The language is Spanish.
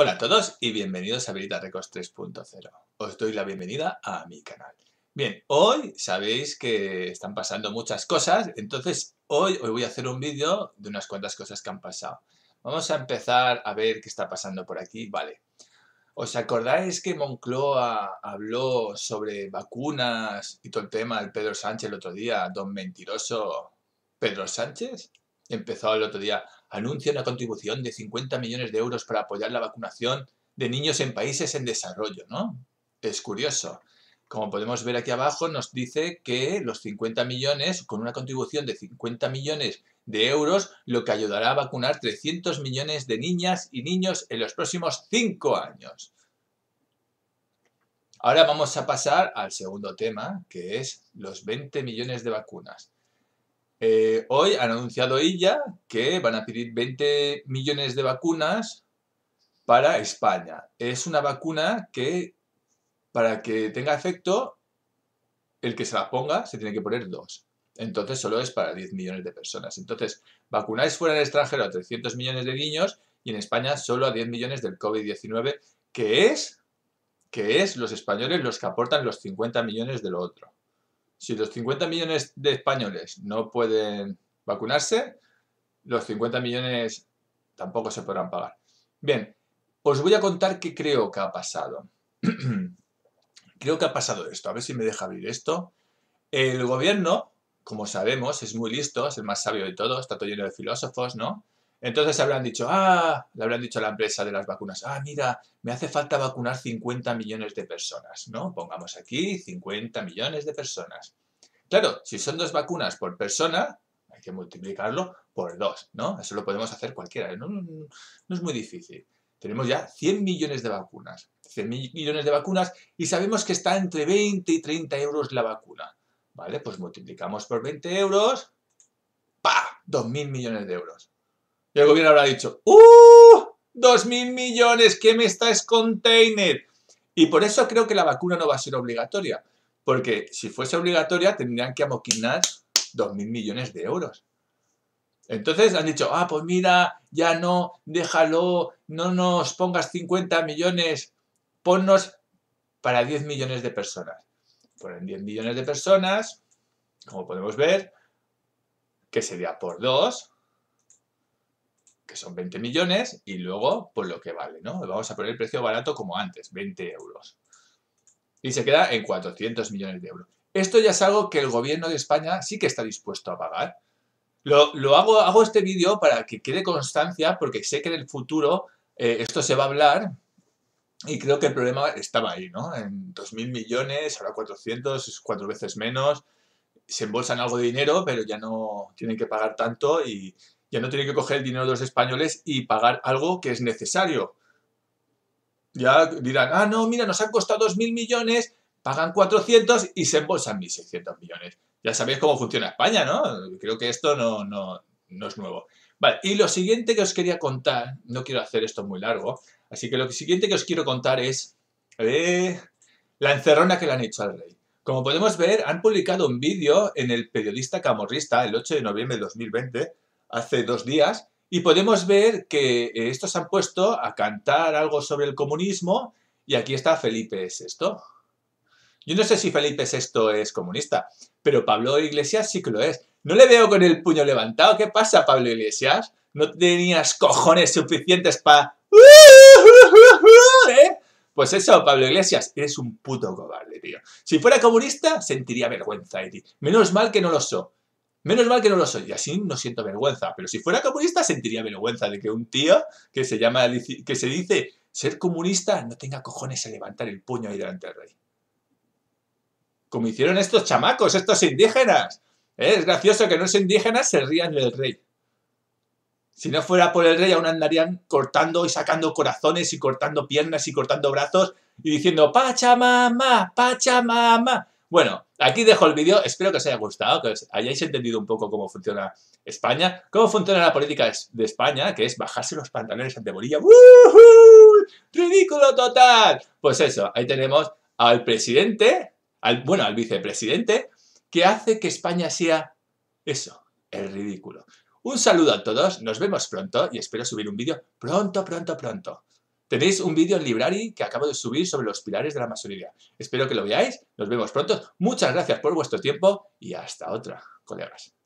Hola a todos y bienvenidos a Veritas Records 3.0. Os doy la bienvenida a mi canal. Bien, hoy sabéis que están pasando muchas cosas, entonces hoy voy a hacer un vídeo de unas cuantas cosas que han pasado. Vamos a empezar a ver qué está pasando por aquí, vale. ¿Os acordáis que Moncloa habló sobre vacunas y todo el tema del Pedro Sánchez el otro día? Don mentiroso Pedro Sánchez empezó el otro día anuncia una contribución de 50 millones de euros para apoyar la vacunación de niños en países en desarrollo, ¿no? Es curioso. Como podemos ver aquí abajo, nos dice que los 50 millones, con una contribución de 50 millones de euros, lo que ayudará a vacunar 300 millones de niñas y niños en los próximos 5 años. Ahora vamos a pasar al segundo tema, que es los 20 millones de vacunas. Eh, hoy han anunciado ella que van a pedir 20 millones de vacunas para España. Es una vacuna que, para que tenga efecto, el que se la ponga se tiene que poner dos. Entonces solo es para 10 millones de personas. Entonces, vacunáis fuera del extranjero a 300 millones de niños y en España solo a 10 millones del COVID-19, que es, que es los españoles los que aportan los 50 millones de lo otro. Si los 50 millones de españoles no pueden vacunarse, los 50 millones tampoco se podrán pagar. Bien, os voy a contar qué creo que ha pasado. creo que ha pasado esto. A ver si me deja abrir esto. El gobierno, como sabemos, es muy listo, es el más sabio de todos, está todo lleno de filósofos, ¿no? Entonces habrán dicho, ah, le habrán dicho a la empresa de las vacunas, ah, mira, me hace falta vacunar 50 millones de personas, ¿no? Pongamos aquí 50 millones de personas. Claro, si son dos vacunas por persona, hay que multiplicarlo por dos, ¿no? Eso lo podemos hacer cualquiera, ¿eh? no, es muy difícil. Tenemos ya 100 millones de vacunas, 100 millones de vacunas y sabemos que está entre 20 y 30 euros la vacuna. ¿Vale? Pues multiplicamos por 20 euros, ¡pa! 2.000 millones de euros. Y el gobierno habrá dicho, ¡uh! 2.000 millones! ¿Qué me estás container? Y por eso creo que la vacuna no va a ser obligatoria. Porque si fuese obligatoria tendrían que amoquinar 2.000 millones de euros. Entonces han dicho, ah, pues mira, ya no, déjalo, no nos pongas 50 millones, ponnos para 10 millones de personas. Ponen 10 millones de personas, como podemos ver, que sería por 2, que son 20 millones, y luego por pues, lo que vale, ¿no? Vamos a poner el precio barato como antes, 20 euros. Y se queda en 400 millones de euros. Esto ya es algo que el gobierno de España sí que está dispuesto a pagar. Lo, hago, hago este vídeo para que quede constancia, porque sé que en el futuro eh, esto se va a hablar y creo que el problema estaba ahí, ¿no? En 2.000 millones, ahora 400, es cuatro veces menos. Se embolsan algo de dinero, pero ya no tienen que pagar tanto y, ya no tiene que coger el dinero de los españoles y pagar algo que es necesario. Ya dirán, ah, no, mira, nos han costado 2.000 millones, pagan 400 y se embolsan 1.600 millones. Ya sabéis cómo funciona España, ¿no? Creo que esto no, no, no es nuevo. Vale, y lo siguiente que os quería contar, no quiero hacer esto muy largo, así que lo siguiente que os quiero contar es eh, la encerrona que le han hecho al rey. Como podemos ver, han publicado un vídeo en el periodista camorrista el 8 de noviembre de 2020 hace dos días y podemos ver que eh, estos han puesto a cantar algo sobre el comunismo y aquí está Felipe VI. Yo no sé si Felipe VI es comunista, pero Pablo Iglesias sí que lo es. No le veo con el puño levantado. ¿Qué pasa, Pablo Iglesias? ¿No tenías cojones suficientes para... ¿Eh? Pues eso, Pablo Iglesias, eres un puto cobarde, tío. Si fuera comunista, sentiría vergüenza de Menos mal que no lo soy. Menos mal que no lo soy, y así no siento vergüenza. Pero si fuera comunista, sentiría vergüenza de que un tío que se, llama, que se dice ser comunista no tenga cojones a levantar el puño ahí delante del rey. Como hicieron estos chamacos, estos indígenas. ¿Eh? Es gracioso que no es indígenas se rían del rey. Si no fuera por el rey, aún andarían cortando y sacando corazones y cortando piernas y cortando brazos y diciendo Pachamama, Pachamama. Bueno, aquí dejo el vídeo, espero que os haya gustado, que os hayáis entendido un poco cómo funciona España, cómo funciona la política de España, que es bajarse los pantalones ante bolilla. ¡Woohoo! ¡Ridículo total! Pues eso, ahí tenemos al presidente, bueno, al vicepresidente, que hace que España sea eso, el ridículo. Un saludo a todos, nos vemos pronto y espero subir un vídeo pronto, pronto, pronto. Tenéis un vídeo en Librari que acabo de subir sobre los pilares de la masonería. Espero que lo veáis, nos vemos pronto. Muchas gracias por vuestro tiempo y hasta otra, colegas.